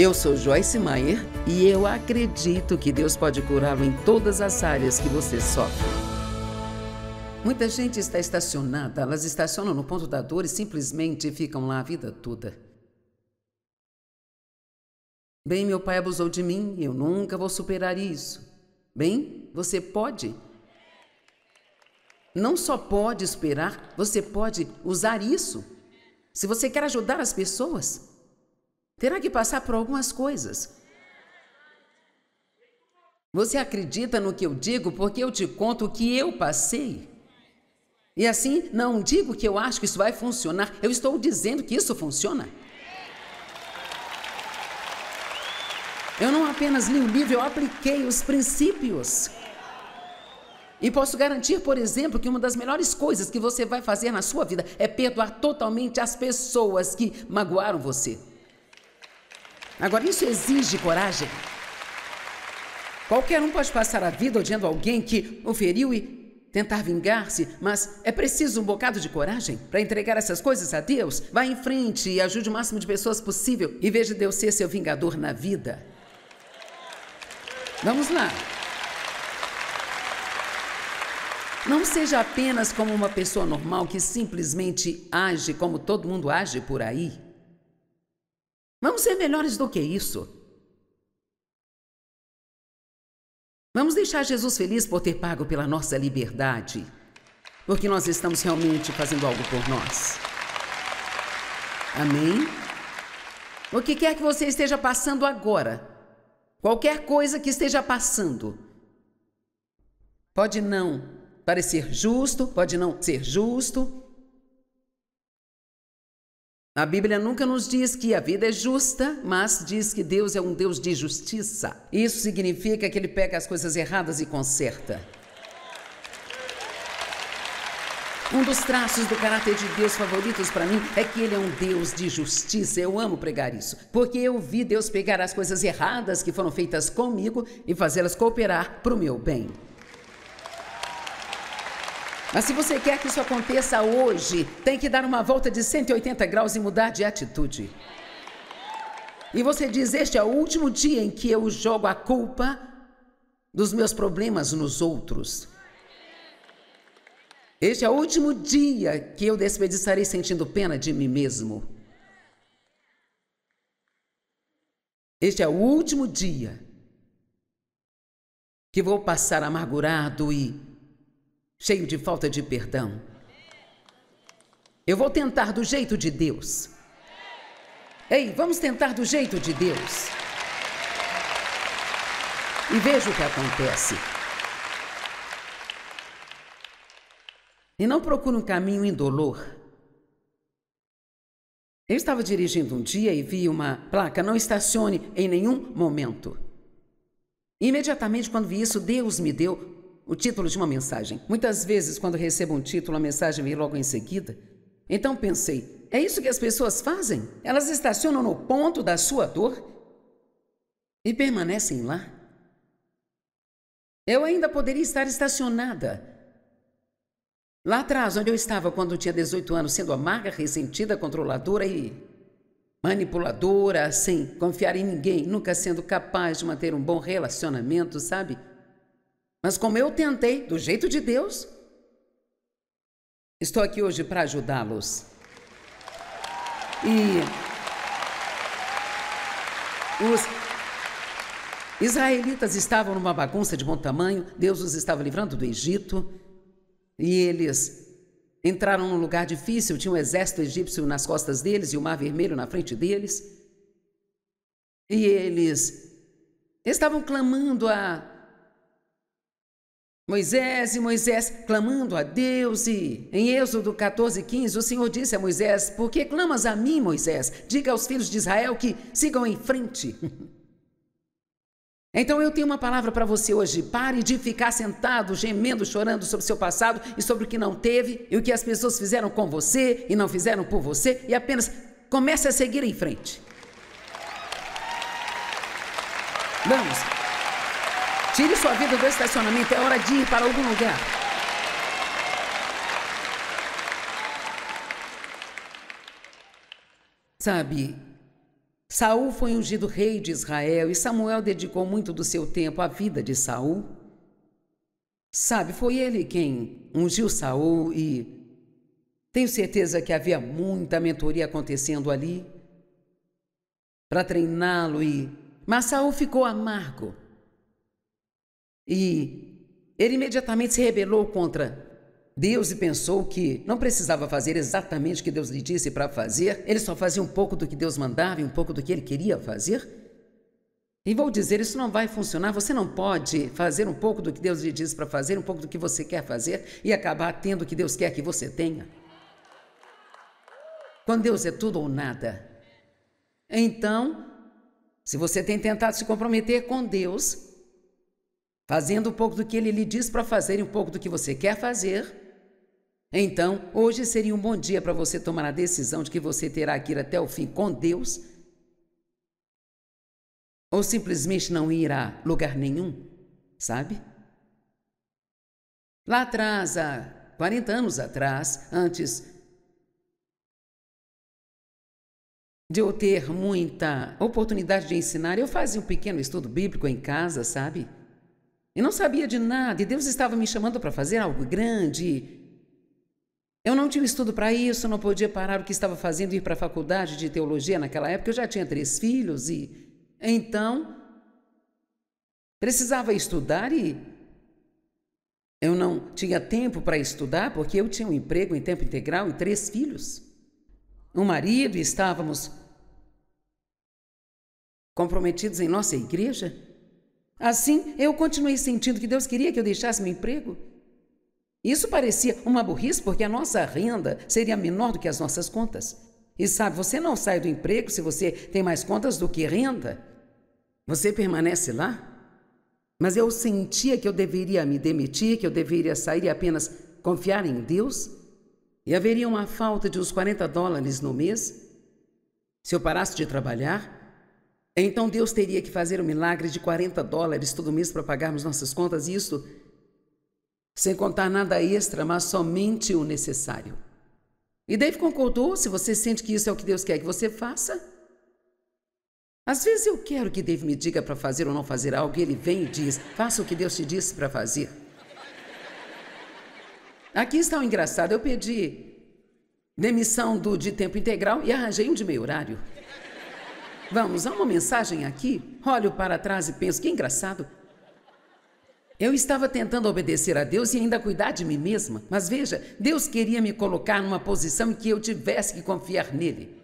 Eu sou Joyce Maier e eu acredito que Deus pode curá-lo em todas as áreas que você sofre. Muita gente está estacionada, elas estacionam no ponto da dor e simplesmente ficam lá a vida toda. Bem, meu pai abusou de mim, eu nunca vou superar isso. Bem, você pode. Não só pode esperar, você pode usar isso. Se você quer ajudar as pessoas, terá que passar por algumas coisas. Você acredita no que eu digo porque eu te conto o que eu passei? E assim, não digo que eu acho que isso vai funcionar, eu estou dizendo que isso funciona. Eu não apenas li o livro, eu apliquei os princípios. E posso garantir, por exemplo, que uma das melhores coisas que você vai fazer na sua vida é perdoar totalmente as pessoas que magoaram você. Agora, isso exige coragem. Qualquer um pode passar a vida odiando alguém que o feriu e tentar vingar-se, mas é preciso um bocado de coragem para entregar essas coisas a Deus. Vá em frente e ajude o máximo de pessoas possível e veja Deus ser seu vingador na vida. Vamos lá. Não seja apenas como uma pessoa normal que simplesmente age como todo mundo age por aí. Vamos ser melhores do que isso. Vamos deixar Jesus feliz por ter pago pela nossa liberdade, porque nós estamos realmente fazendo algo por nós. Amém? O que quer que você esteja passando agora, qualquer coisa que esteja passando, pode não parecer justo, pode não ser justo, a Bíblia nunca nos diz que a vida é justa, mas diz que Deus é um Deus de justiça. Isso significa que ele pega as coisas erradas e conserta. Um dos traços do caráter de Deus favoritos para mim é que ele é um Deus de justiça. Eu amo pregar isso, porque eu vi Deus pegar as coisas erradas que foram feitas comigo e fazê-las cooperar para o meu bem. Mas se você quer que isso aconteça hoje, tem que dar uma volta de 180 graus e mudar de atitude. E você diz: Este é o último dia em que eu jogo a culpa dos meus problemas nos outros. Este é o último dia que eu desperdiçarei sentindo pena de mim mesmo. Este é o último dia que vou passar amargurado e cheio de falta de perdão. Eu vou tentar do jeito de Deus. Ei, vamos tentar do jeito de Deus. E veja o que acontece. E não procure um caminho indolor. Eu estava dirigindo um dia e vi uma placa: não estacione em nenhum momento. Imediatamente, quando vi isso, Deus me deu o título de uma mensagem. Muitas vezes, quando recebo um título, a mensagem vem logo em seguida. Então pensei, é isso que as pessoas fazem? Elas estacionam no ponto da sua dor e permanecem lá. Eu ainda poderia estar estacionada lá atrás, onde eu estava quando tinha 18 anos, sendo amarga, ressentida, controladora e manipuladora, sem confiar em ninguém, nunca sendo capaz de manter um bom relacionamento, sabe? Mas como eu tentei, do jeito de Deus, estou aqui hoje para ajudá-los. E os israelitas estavam numa bagunça de bom tamanho, Deus os estava livrando do Egito, e eles entraram num lugar difícil, tinha um exército egípcio nas costas deles e o mar vermelho na frente deles. E eles estavam clamando a Moisés e Moisés clamando a Deus e em Êxodo 14, 15, o Senhor disse a Moisés, por que clamas a mim, Moisés? Diga aos filhos de Israel que sigam em frente. Então eu tenho uma palavra para você hoje. Pare de ficar sentado, gemendo, chorando sobre seu passado e sobre o que não teve e o que as pessoas fizeram com você e não fizeram por você e apenas comece a seguir em frente. Vamos, Tire sua vida do estacionamento, é hora de ir para algum lugar. Sabe, Saul foi ungido rei de Israel e Samuel dedicou muito do seu tempo à vida de Saul. Sabe, foi ele quem ungiu Saul e tenho certeza que havia muita mentoria acontecendo ali para treiná-lo e mas Saul ficou amargo e ele imediatamente se rebelou contra Deus e pensou que não precisava fazer exatamente o que Deus lhe disse para fazer, ele só fazia um pouco do que Deus mandava e um pouco do que ele queria fazer. E vou dizer, isso não vai funcionar. Você não pode fazer um pouco do que Deus lhe diz para fazer, um pouco do que você quer fazer e acabar tendo o que Deus quer que você tenha. Quando Deus é tudo ou nada. Então, se você tem tentado se comprometer com Deus, fazendo um pouco do que ele lhe diz para fazer e um pouco do que você quer fazer, então hoje seria um bom dia para você tomar a decisão de que você terá que ir até o fim com Deus ou simplesmente não ir a lugar nenhum, sabe? Lá atrás, há 40 anos atrás, antes de eu ter muita oportunidade de ensinar, eu fazia um pequeno estudo bíblico em casa, sabe? e não sabia de nada, e Deus estava me chamando para fazer algo grande. Eu não tinha estudo para isso, não podia parar o que estava fazendo e ir para a faculdade de teologia naquela época, eu já tinha três filhos e então precisava estudar e eu não tinha tempo para estudar porque eu tinha um emprego em tempo integral e três filhos. Um marido e estávamos comprometidos em nossa igreja. Assim, eu continuei sentindo que Deus queria que eu deixasse meu emprego. Isso parecia uma burrice porque a nossa renda seria menor do que as nossas contas. E sabe, você não sai do emprego se você tem mais contas do que renda. Você permanece lá? Mas eu sentia que eu deveria me demitir, que eu deveria sair e apenas confiar em Deus? E haveria uma falta de uns 40 dólares no mês? Se eu parasse de trabalhar? Então Deus teria que fazer um milagre de 40 dólares todo mês para pagarmos nossas contas, isso sem contar nada extra, mas somente o necessário. E Dave concordou: se você sente que isso é o que Deus quer que você faça. Às vezes eu quero que Dave me diga para fazer ou não fazer algo e ele vem e diz: faça o que Deus te disse para fazer. Aqui está o engraçado: eu pedi demissão do de tempo integral e arranjei um de meio horário. Vamos, há uma mensagem aqui. Olho para trás e penso: que engraçado. Eu estava tentando obedecer a Deus e ainda cuidar de mim mesma, mas veja, Deus queria me colocar numa posição em que eu tivesse que confiar nele.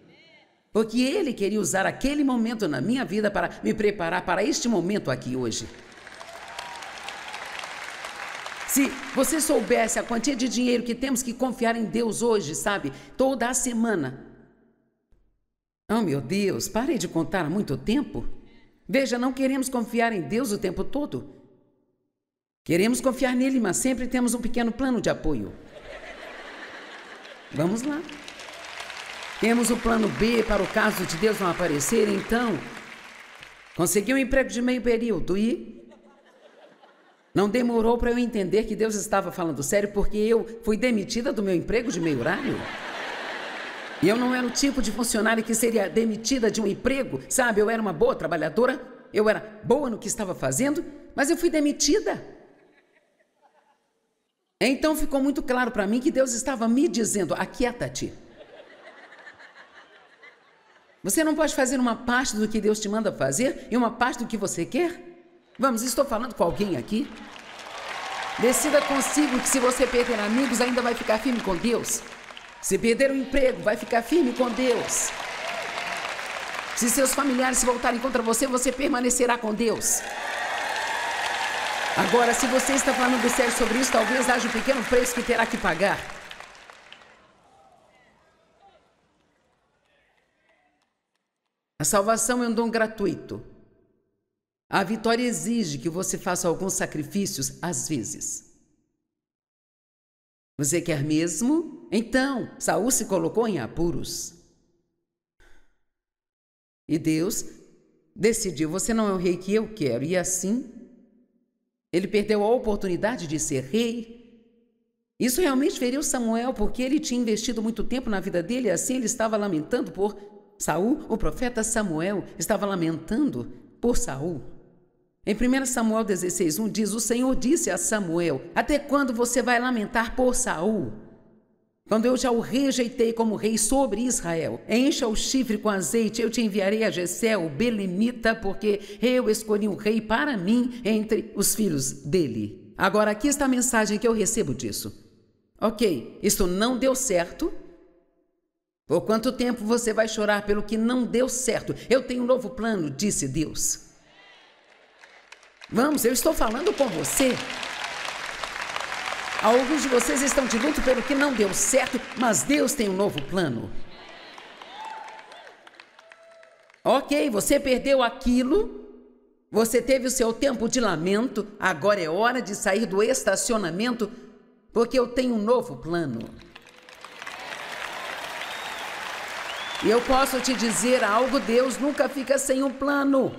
Porque Ele queria usar aquele momento na minha vida para me preparar para este momento aqui hoje. Se você soubesse a quantia de dinheiro que temos que confiar em Deus hoje, sabe? Toda a semana, Oh, meu Deus, parei de contar há muito tempo. Veja, não queremos confiar em Deus o tempo todo. Queremos confiar nele, mas sempre temos um pequeno plano de apoio. Vamos lá. Temos o plano B para o caso de Deus não aparecer, então. Consegui um emprego de meio período e. Não demorou para eu entender que Deus estava falando sério porque eu fui demitida do meu emprego de meio horário. E eu não era o tipo de funcionária que seria demitida de um emprego, sabe? Eu era uma boa trabalhadora, eu era boa no que estava fazendo, mas eu fui demitida. Então ficou muito claro para mim que Deus estava me dizendo: aquieta-te. Você não pode fazer uma parte do que Deus te manda fazer e uma parte do que você quer? Vamos, estou falando com alguém aqui? Decida consigo que se você perder amigos, ainda vai ficar firme com Deus. Se perder o emprego, vai ficar firme com Deus. Se seus familiares se voltarem contra você, você permanecerá com Deus. Agora, se você está falando sério sobre isso, talvez haja um pequeno preço que terá que pagar. A salvação é um dom gratuito. A vitória exige que você faça alguns sacrifícios, às vezes. Você quer mesmo? Então, Saul se colocou em apuros. E Deus decidiu: você não é o rei que eu quero. E assim, ele perdeu a oportunidade de ser rei. Isso realmente feriu Samuel, porque ele tinha investido muito tempo na vida dele, e assim ele estava lamentando por Saul, o profeta Samuel estava lamentando por Saul. Em 1 Samuel 16:1 diz: O Senhor disse a Samuel: Até quando você vai lamentar por Saul? Quando eu já o rejeitei como rei sobre Israel, encha o chifre com azeite, eu te enviarei a Jessé, o Belemita, porque eu escolhi um rei para mim entre os filhos dele. Agora aqui está a mensagem que eu recebo disso. Ok, isso não deu certo, por quanto tempo você vai chorar pelo que não deu certo? Eu tenho um novo plano, disse Deus. Vamos, eu estou falando com você. Alguns de vocês estão de luto pelo que não deu certo, mas Deus tem um novo plano. Ok, você perdeu aquilo, você teve o seu tempo de lamento, agora é hora de sair do estacionamento, porque eu tenho um novo plano. E eu posso te dizer algo: Deus nunca fica sem um plano.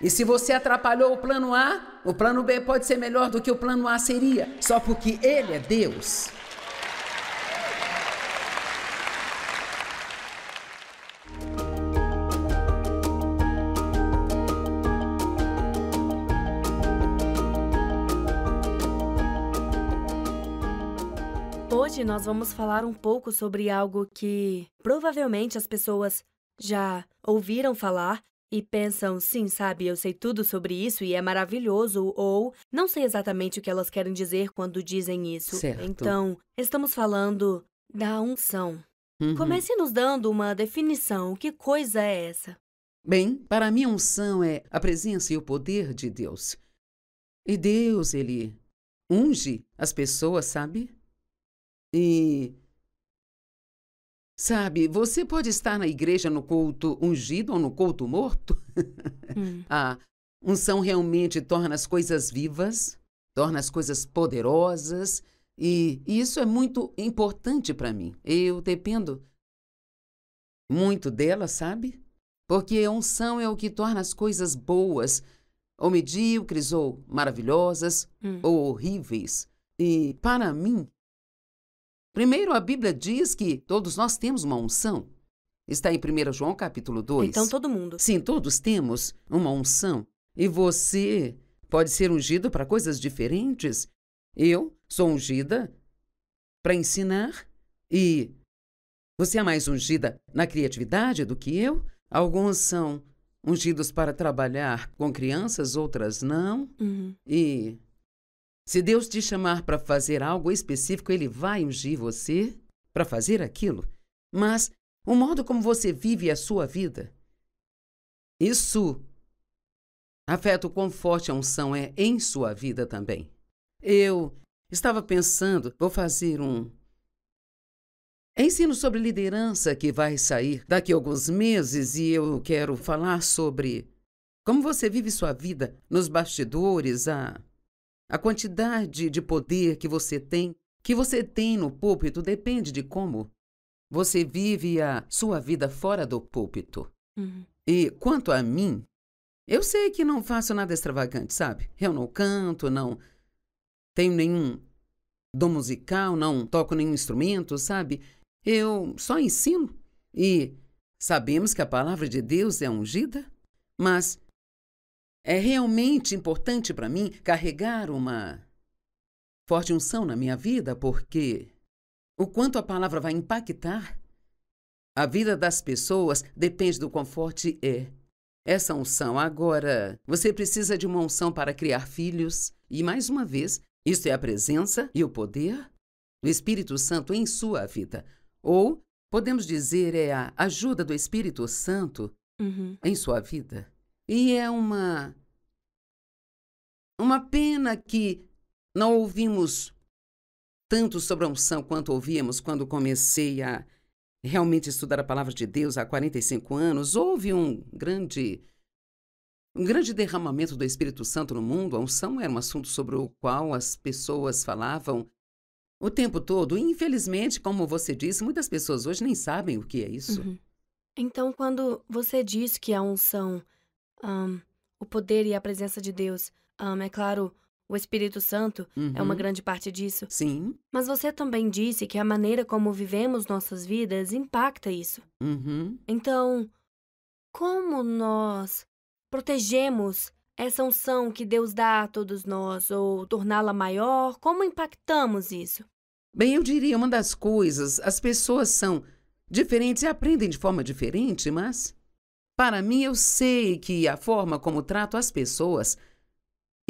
E se você atrapalhou o plano A, o plano B pode ser melhor do que o plano A seria, só porque Ele é Deus. Hoje nós vamos falar um pouco sobre algo que provavelmente as pessoas já ouviram falar, e pensam, sim, sabe, eu sei tudo sobre isso e é maravilhoso, ou não sei exatamente o que elas querem dizer quando dizem isso. Certo. Então, estamos falando da unção. Uhum. Comece nos dando uma definição. Que coisa é essa? Bem, para mim, unção é a presença e o poder de Deus. E Deus, ele unge as pessoas, sabe? E Sabe, você pode estar na igreja no culto ungido ou no culto morto? Hum. a unção realmente torna as coisas vivas, torna as coisas poderosas, e, e isso é muito importante para mim. Eu dependo muito dela, sabe? Porque a unção é o que torna as coisas boas, ou medíocres, ou maravilhosas, hum. ou horríveis. E, para mim, Primeiro, a Bíblia diz que todos nós temos uma unção. Está em 1 João capítulo 2. Então todo mundo. Sim, todos temos uma unção. E você pode ser ungido para coisas diferentes. Eu sou ungida para ensinar e você é mais ungida na criatividade do que eu. Alguns são ungidos para trabalhar com crianças, outras não. Uhum. E se Deus te chamar para fazer algo específico, Ele vai ungir você para fazer aquilo. Mas o modo como você vive a sua vida, isso afeta o quão forte a unção é em sua vida também. Eu estava pensando, vou fazer um ensino sobre liderança que vai sair daqui a alguns meses e eu quero falar sobre como você vive sua vida nos bastidores, a a quantidade de poder que você tem, que você tem no púlpito, depende de como você vive a sua vida fora do púlpito. Uhum. E quanto a mim, eu sei que não faço nada extravagante, sabe? Eu não canto, não tenho nenhum dom musical, não toco nenhum instrumento, sabe? Eu só ensino. E sabemos que a palavra de Deus é ungida, mas é realmente importante para mim carregar uma forte unção na minha vida, porque o quanto a palavra vai impactar a vida das pessoas depende do quão forte é essa unção. Agora, você precisa de uma unção para criar filhos, e mais uma vez, isso é a presença e o poder do Espírito Santo em sua vida. Ou, podemos dizer, é a ajuda do Espírito Santo uhum. em sua vida. E é uma uma pena que não ouvimos tanto sobre a unção quanto ouvíamos quando comecei a realmente estudar a palavra de Deus há 45 anos. Houve um grande um grande derramamento do Espírito Santo no mundo. A unção era um assunto sobre o qual as pessoas falavam o tempo todo. Infelizmente, como você disse, muitas pessoas hoje nem sabem o que é isso. Uhum. Então, quando você diz que a unção um, o poder e a presença de Deus. Um, é claro, o Espírito Santo uhum. é uma uhum. grande parte disso. Sim. Mas você também disse que a maneira como vivemos nossas vidas impacta isso. Uhum. Então, como nós protegemos essa unção que Deus dá a todos nós ou torná-la maior? Como impactamos isso? Bem, eu diria uma das coisas, as pessoas são diferentes e aprendem de forma diferente, mas para mim, eu sei que a forma como trato as pessoas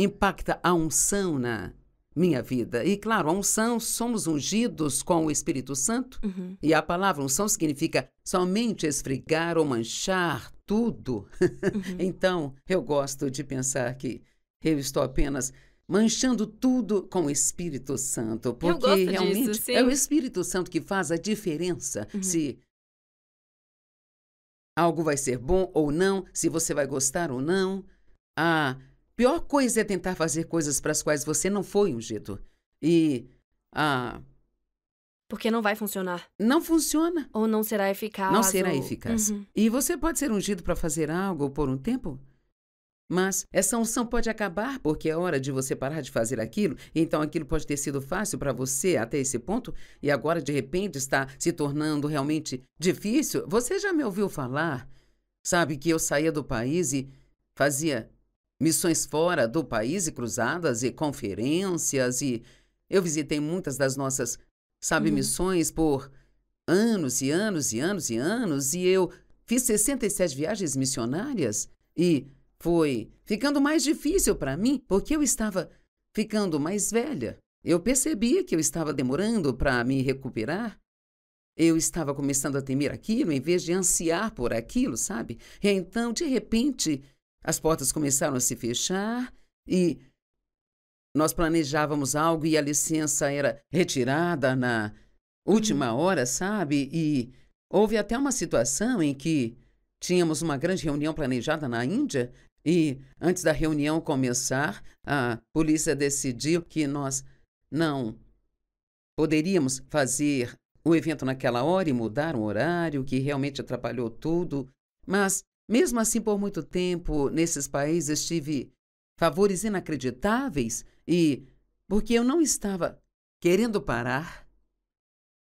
impacta a unção na minha vida. E claro, a unção, somos ungidos com o Espírito Santo. Uhum. E a palavra unção significa somente esfregar ou manchar tudo. Uhum. então, eu gosto de pensar que eu estou apenas manchando tudo com o Espírito Santo, porque realmente disso, é o Espírito Santo que faz a diferença. Uhum. Se Algo vai ser bom ou não, se você vai gostar ou não. A pior coisa é tentar fazer coisas para as quais você não foi ungido. E a. Porque não vai funcionar. Não funciona. Ou não será eficaz. Não será ou... eficaz. Uhum. E você pode ser ungido para fazer algo por um tempo mas essa unção pode acabar porque é hora de você parar de fazer aquilo, então aquilo pode ter sido fácil para você até esse ponto e agora de repente está se tornando realmente difícil. Você já me ouviu falar? Sabe que eu saía do país e fazia missões fora do país e cruzadas e conferências e eu visitei muitas das nossas, sabe, hum. missões por anos e anos e anos e anos e eu fiz 67 viagens missionárias e foi ficando mais difícil para mim porque eu estava ficando mais velha. Eu percebia que eu estava demorando para me recuperar. Eu estava começando a temer aquilo em vez de ansiar por aquilo, sabe? E então, de repente, as portas começaram a se fechar e nós planejávamos algo e a licença era retirada na última uhum. hora, sabe? E houve até uma situação em que tínhamos uma grande reunião planejada na Índia e antes da reunião começar, a polícia decidiu que nós não poderíamos fazer o evento naquela hora e mudar um horário, que realmente atrapalhou tudo. Mas, mesmo assim, por muito tempo, nesses países tive favores inacreditáveis e, porque eu não estava querendo parar,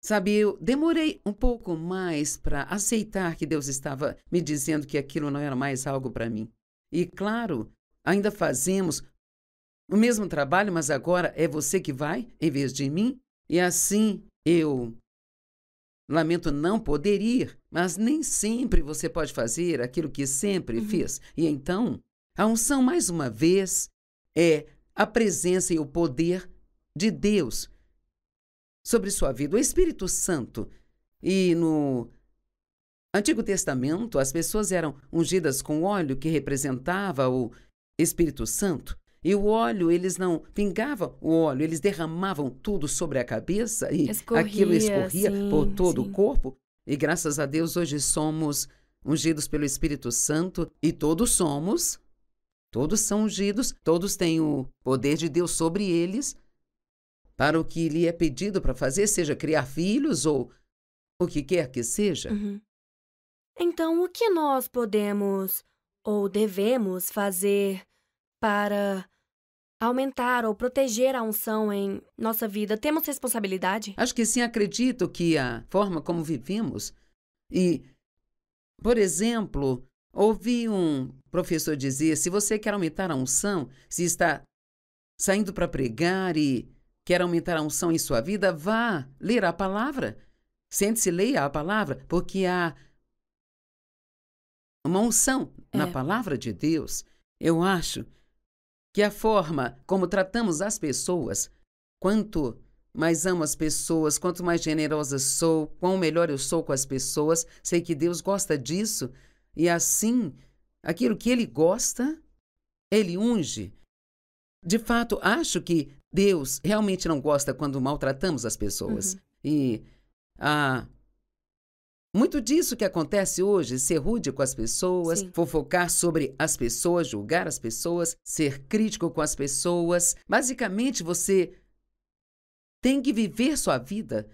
Sabe, eu demorei um pouco mais para aceitar que Deus estava me dizendo que aquilo não era mais algo para mim. E claro, ainda fazemos o mesmo trabalho, mas agora é você que vai em vez de mim? E assim eu Lamento não poder ir, mas nem sempre você pode fazer aquilo que sempre uhum. fez. E então, a unção, mais uma vez, é a presença e o poder de Deus sobre sua vida, o Espírito Santo. E no Antigo Testamento, as pessoas eram ungidas com óleo que representava o Espírito Santo, e o óleo, eles não pingavam o óleo, eles derramavam tudo sobre a cabeça e escorria, aquilo escorria sim, por todo sim. o corpo. E graças a Deus hoje somos ungidos pelo Espírito Santo e todos somos, todos são ungidos, todos têm o poder de Deus sobre eles para o que lhe é pedido para fazer, seja criar filhos ou o que quer que seja. Uhum. Então, o que nós podemos ou devemos fazer para aumentar ou proteger a unção em nossa vida? Temos responsabilidade? Acho que sim, acredito que a forma como vivemos e, por exemplo, ouvi um professor dizer: se você quer aumentar a unção, se está saindo para pregar e quer aumentar a unção em sua vida, vá ler a palavra. Sente-se, leia a palavra, porque há uma unção é. na palavra de Deus, eu acho que a forma como tratamos as pessoas, quanto mais amo as pessoas, quanto mais generosa sou, quão melhor eu sou com as pessoas, sei que Deus gosta disso, e assim, aquilo que Ele gosta, Ele unge. De fato, acho que Deus realmente não gosta quando maltratamos as pessoas. Uhum. E a muito disso que acontece hoje, ser rude com as pessoas, Sim. fofocar sobre as pessoas, julgar as pessoas, ser crítico com as pessoas. Basicamente, você tem que viver sua vida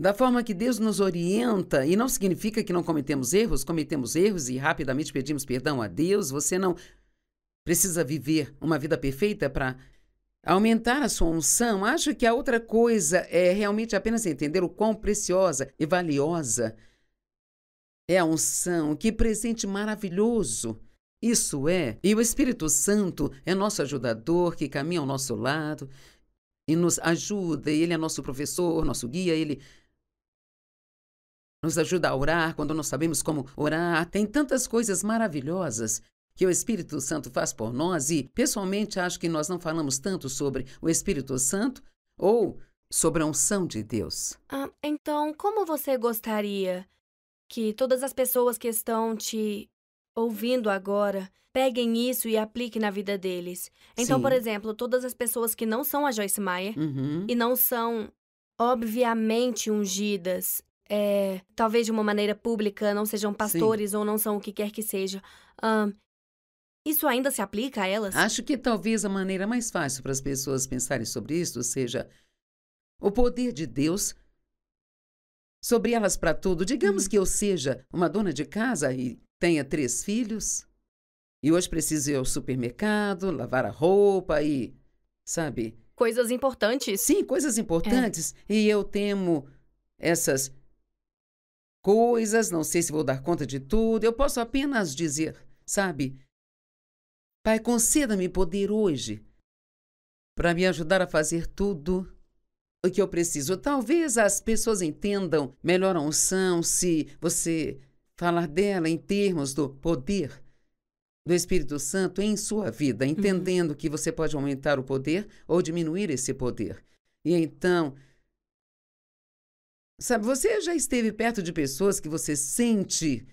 da forma que Deus nos orienta, e não significa que não cometemos erros, cometemos erros e rapidamente pedimos perdão a Deus, você não precisa viver uma vida perfeita para aumentar a sua unção, acho que a outra coisa é realmente apenas entender o quão preciosa e valiosa é a unção, que presente maravilhoso. Isso é, e o Espírito Santo é nosso ajudador que caminha ao nosso lado e nos ajuda, ele é nosso professor, nosso guia, ele nos ajuda a orar quando não sabemos como orar. Tem tantas coisas maravilhosas que o Espírito Santo faz por nós e, pessoalmente, acho que nós não falamos tanto sobre o Espírito Santo ou sobre a unção de Deus. Ah, então, como você gostaria que todas as pessoas que estão te ouvindo agora peguem isso e apliquem na vida deles? Então, Sim. por exemplo, todas as pessoas que não são a Joyce Meyer uhum. e não são obviamente ungidas é, talvez de uma maneira pública, não sejam pastores Sim. ou não são o que quer que seja. Um, isso ainda se aplica a elas? Acho que talvez a maneira mais fácil para as pessoas pensarem sobre isso seja o poder de Deus sobre elas para tudo. Digamos hum. que eu seja uma dona de casa e tenha três filhos, e hoje preciso ir ao supermercado, lavar a roupa e. Sabe? Coisas importantes. Sim, coisas importantes. É. E eu temo essas coisas, não sei se vou dar conta de tudo. Eu posso apenas dizer, sabe? Pai, conceda-me poder hoje para me ajudar a fazer tudo o que eu preciso. Talvez as pessoas entendam melhor a unção se você falar dela em termos do poder do Espírito Santo em sua vida, uhum. entendendo uhum. que você pode aumentar o poder ou diminuir esse poder. E então, sabe, você já esteve perto de pessoas que você sente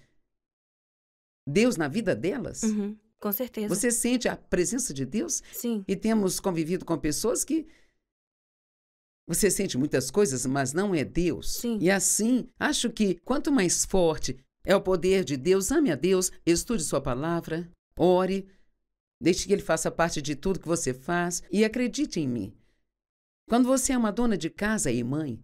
Deus na vida delas? Uhum. Com certeza. Você sente a presença de Deus? Sim. E temos convivido com pessoas que você sente muitas coisas, mas não é Deus. Sim. E assim, acho que quanto mais forte é o poder de Deus, ame a Deus, estude sua palavra, ore, deixe que ele faça parte de tudo que você faz e acredite em mim. Quando você é uma dona de casa e mãe,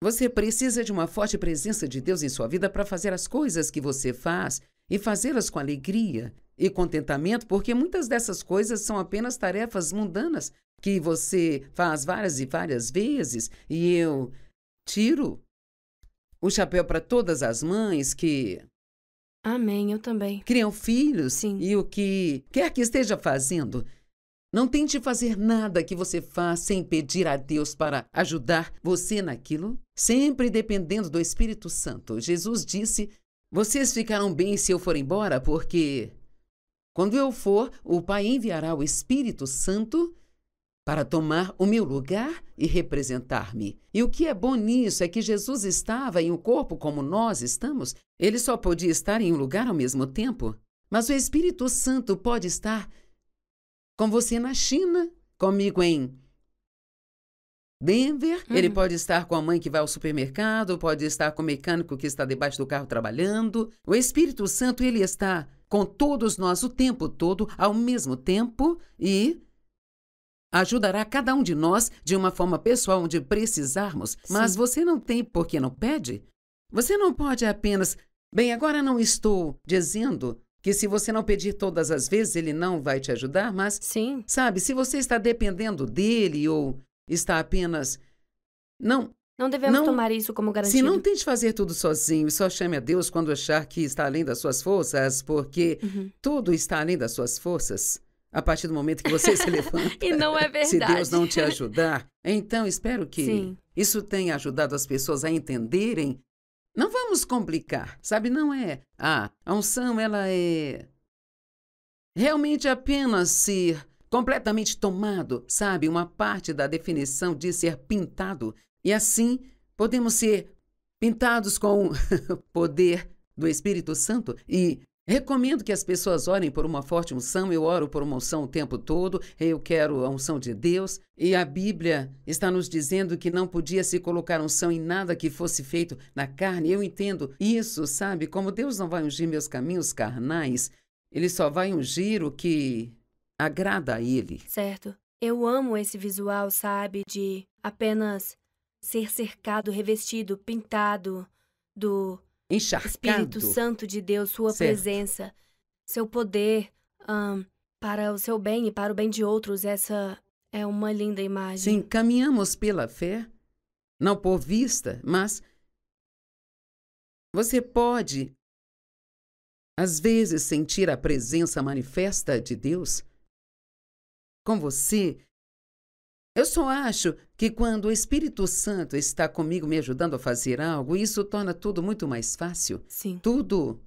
você precisa de uma forte presença de Deus em sua vida para fazer as coisas que você faz e fazê-las com alegria, e contentamento, porque muitas dessas coisas são apenas tarefas mundanas que você faz várias e várias vezes, e eu tiro o chapéu para todas as mães que. Amém, eu também. Criam filhos Sim. e o que quer que esteja fazendo. Não tente fazer nada que você faça sem pedir a Deus para ajudar você naquilo, sempre dependendo do Espírito Santo. Jesus disse: Vocês ficarão bem se eu for embora, porque quando eu for, o Pai enviará o Espírito Santo para tomar o meu lugar e representar-me. E o que é bom nisso é que Jesus estava em um corpo como nós estamos. Ele só podia estar em um lugar ao mesmo tempo. Mas o Espírito Santo pode estar com você na China, comigo em Denver, uhum. ele pode estar com a mãe que vai ao supermercado, pode estar com o mecânico que está debaixo do carro trabalhando. O Espírito Santo, ele está com todos nós o tempo todo, ao mesmo tempo, e ajudará cada um de nós de uma forma pessoal onde precisarmos. Sim. Mas você não tem por que não pede? Você não pode apenas. Bem, agora não estou dizendo que se você não pedir todas as vezes, ele não vai te ajudar, mas. Sim. Sabe, se você está dependendo dele ou está apenas. Não, não devemos não, tomar isso como garantia Se não tente fazer tudo sozinho e só chame a Deus quando achar que está além das suas forças, porque uhum. tudo está além das suas forças. A partir do momento que você se levanta. e não é verdade. Se Deus não te ajudar. Então, espero que Sim. isso tenha ajudado as pessoas a entenderem. Não vamos complicar, sabe? Não é. Ah, a unção, ela é. Realmente apenas ser completamente tomado, sabe? Uma parte da definição de ser pintado e assim, podemos ser pintados com o poder do Espírito Santo e Recomendo que as pessoas orem por uma forte unção. Eu oro por uma unção o tempo todo. Eu quero a unção de Deus. E a Bíblia está nos dizendo que não podia se colocar unção em nada que fosse feito na carne. Eu entendo isso, sabe? Como Deus não vai ungir meus caminhos carnais, Ele só vai ungir o que agrada a Ele. Certo. Eu amo esse visual, sabe? De apenas ser cercado, revestido, pintado do Encharcado. Espírito Santo de Deus, sua certo. presença, seu poder um, para o seu bem e para o bem de outros. Essa é uma linda imagem. Sim, caminhamos pela fé, não por vista, mas você pode, às vezes, sentir a presença manifesta de Deus com você eu só acho que quando o Espírito Santo está comigo me ajudando a fazer algo, isso torna tudo muito mais fácil. Sim. Tudo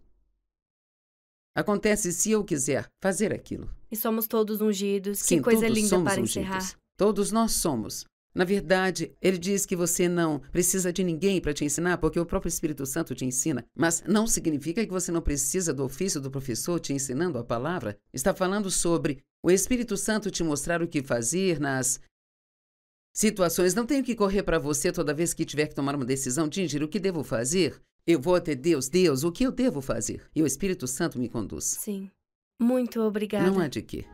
acontece se eu quiser fazer aquilo. E somos todos ungidos. Sim, que coisa linda para ungidos. encerrar. Todos nós somos. Na verdade, ele diz que você não precisa de ninguém para te ensinar, porque o próprio Espírito Santo te ensina. Mas não significa que você não precisa do ofício do professor te ensinando a palavra. Está falando sobre o Espírito Santo te mostrar o que fazer nas situações. Não tenho que correr para você toda vez que tiver que tomar uma decisão. Ginger, o que devo fazer? Eu vou até Deus. Deus, o que eu devo fazer? E o Espírito Santo me conduz. Sim. Muito obrigada. Não há de quê.